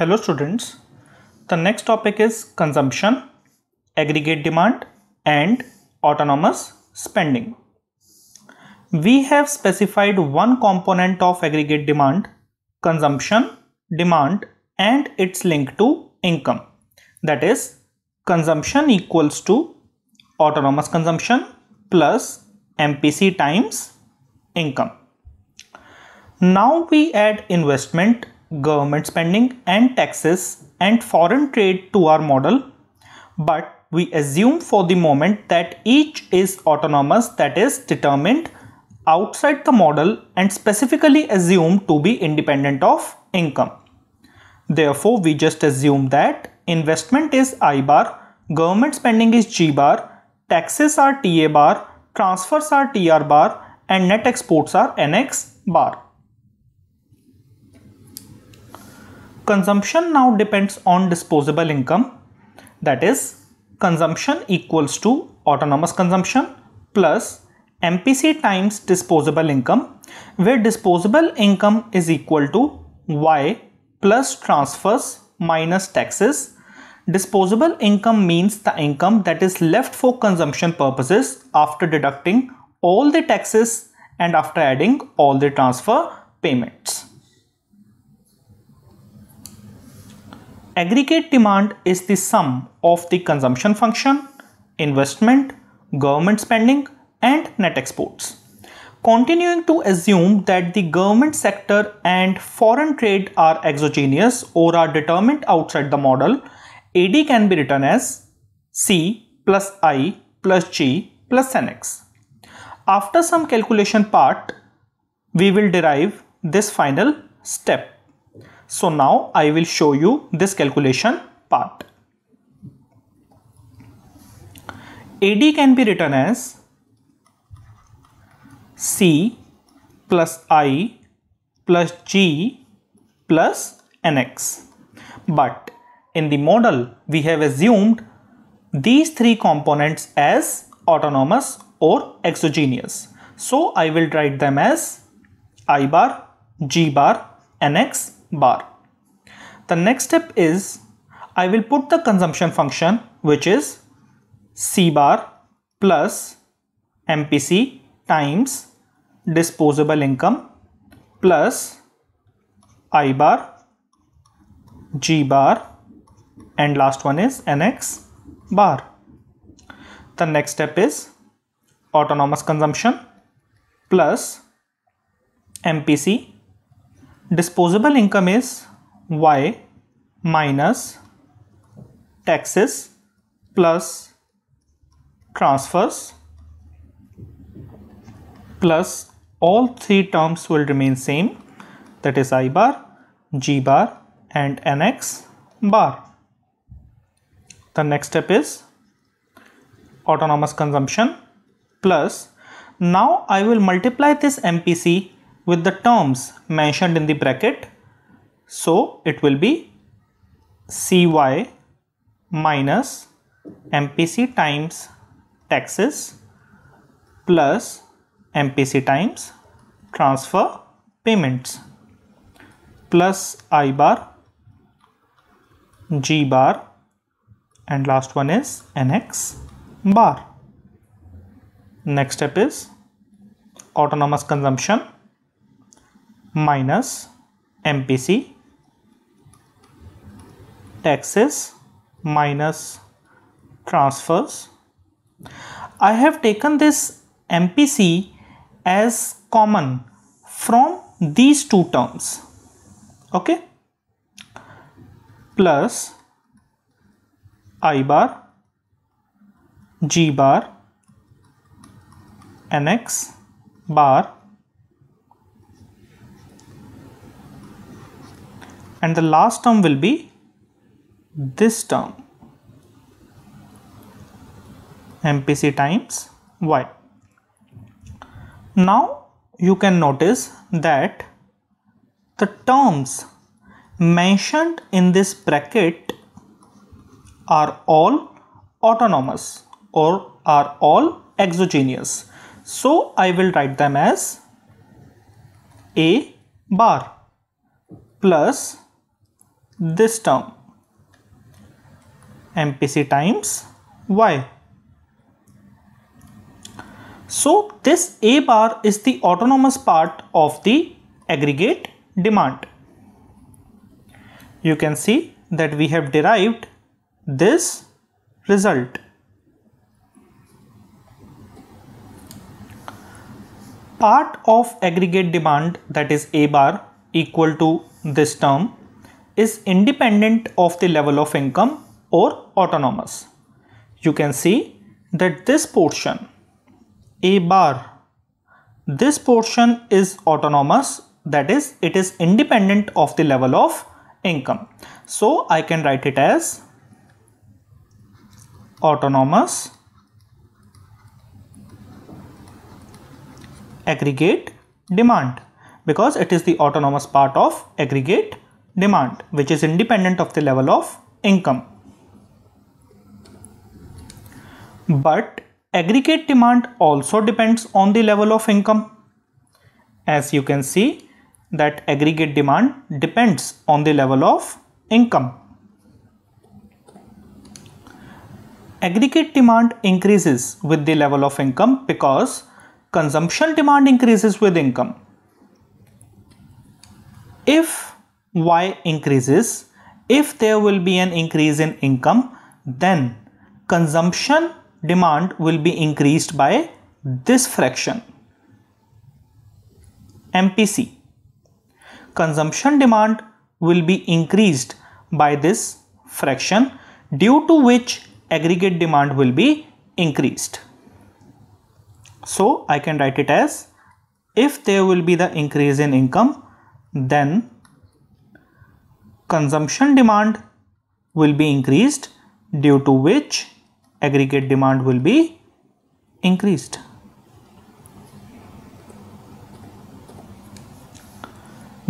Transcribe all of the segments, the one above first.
Hello students. The next topic is consumption, aggregate demand and autonomous spending. We have specified one component of aggregate demand, consumption demand and its link to income. That is consumption equals to autonomous consumption plus MPC times income. Now we add investment government spending and taxes and foreign trade to our model, but we assume for the moment that each is autonomous that is determined outside the model and specifically assumed to be independent of income. Therefore, we just assume that investment is I bar, government spending is G bar, taxes are TA bar, transfers are TR bar and net exports are NX bar. Consumption now depends on disposable income that is consumption equals to autonomous consumption plus MPC times disposable income where disposable income is equal to Y plus transfers minus taxes. Disposable income means the income that is left for consumption purposes after deducting all the taxes and after adding all the transfer payments. Aggregate demand is the sum of the consumption function, investment, government spending and net exports. Continuing to assume that the government sector and foreign trade are exogenous or are determined outside the model, AD can be written as C plus I plus G plus NX. After some calculation part, we will derive this final step. So now I will show you this calculation part. AD can be written as C plus I plus G plus NX. But in the model, we have assumed these three components as autonomous or exogenous. So I will write them as I bar, G bar, NX bar. The next step is I will put the consumption function which is C bar plus MPC times disposable income plus I bar, G bar and last one is NX bar. The next step is autonomous consumption plus MPC disposable income is y minus taxes plus transfers plus all three terms will remain same that is i bar g bar and nx bar the next step is autonomous consumption plus now i will multiply this mpc with the terms mentioned in the bracket. So it will be CY minus MPC times taxes plus MPC times transfer payments plus I bar, G bar and last one is NX bar. Next step is autonomous consumption minus MPC taxes minus transfers. I have taken this MPC as common from these two terms okay plus I bar G bar NX bar and the last term will be this term MPC times Y. Now you can notice that the terms mentioned in this bracket are all autonomous or are all exogenous. So I will write them as A bar plus this term MPC times Y. So this A bar is the autonomous part of the aggregate demand. You can see that we have derived this result. Part of aggregate demand that is A bar equal to this term is independent of the level of income or autonomous. You can see that this portion A bar this portion is autonomous that is it is independent of the level of income. So I can write it as autonomous aggregate demand because it is the autonomous part of aggregate demand which is independent of the level of income. But aggregate demand also depends on the level of income. As you can see that aggregate demand depends on the level of income. Aggregate demand increases with the level of income because consumption demand increases with income. If y increases if there will be an increase in income then consumption demand will be increased by this fraction MPC consumption demand will be increased by this fraction due to which aggregate demand will be increased. So I can write it as if there will be the increase in income then consumption demand will be increased due to which aggregate demand will be increased.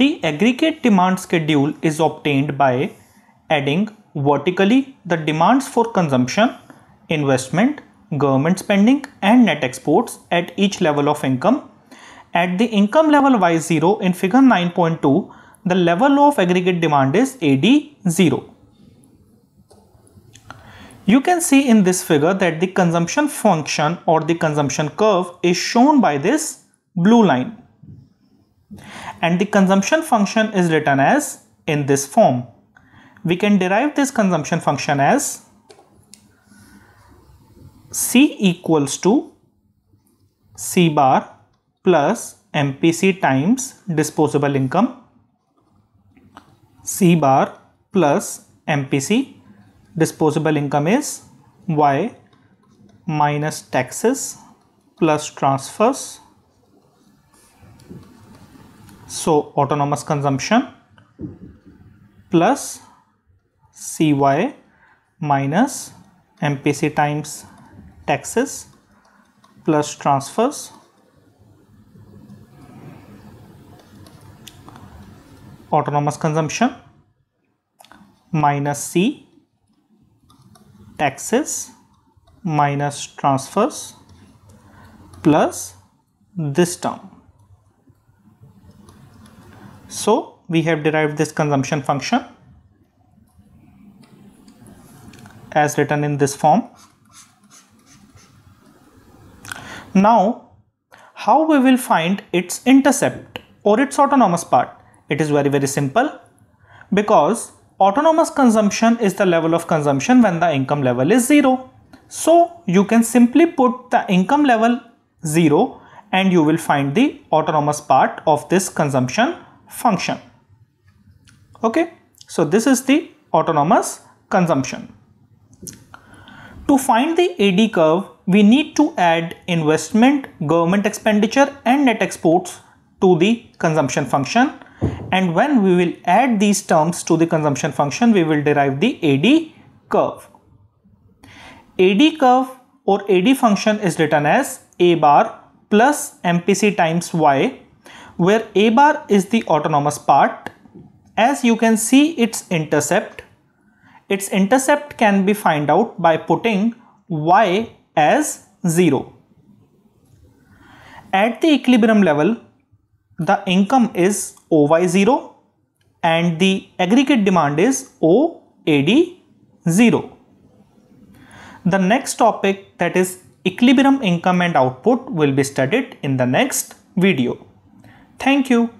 The aggregate demand schedule is obtained by adding vertically the demands for consumption, investment, government spending and net exports at each level of income. At the income level Y0 in figure 9.2, the level of aggregate demand is AD0. You can see in this figure that the consumption function or the consumption curve is shown by this blue line. And the consumption function is written as in this form. We can derive this consumption function as C equals to C bar plus MPC times disposable income C bar plus MPC. Disposable income is Y minus taxes plus transfers. So autonomous consumption plus CY minus MPC times taxes plus transfers autonomous consumption minus C taxes minus transfers plus this term. So we have derived this consumption function as written in this form. Now how we will find its intercept or its autonomous part it is very very simple because autonomous consumption is the level of consumption when the income level is 0. So you can simply put the income level 0 and you will find the autonomous part of this consumption function. Okay, so this is the autonomous consumption. To find the AD curve, we need to add investment, government expenditure and net exports to the consumption function and when we will add these terms to the consumption function we will derive the AD curve. AD curve or AD function is written as A bar plus MPC times Y where A bar is the autonomous part. As you can see its intercept, its intercept can be find out by putting Y as 0. At the equilibrium level the income is OY0 and the aggregate demand is OAD0. The next topic that is equilibrium income and output will be studied in the next video. Thank you.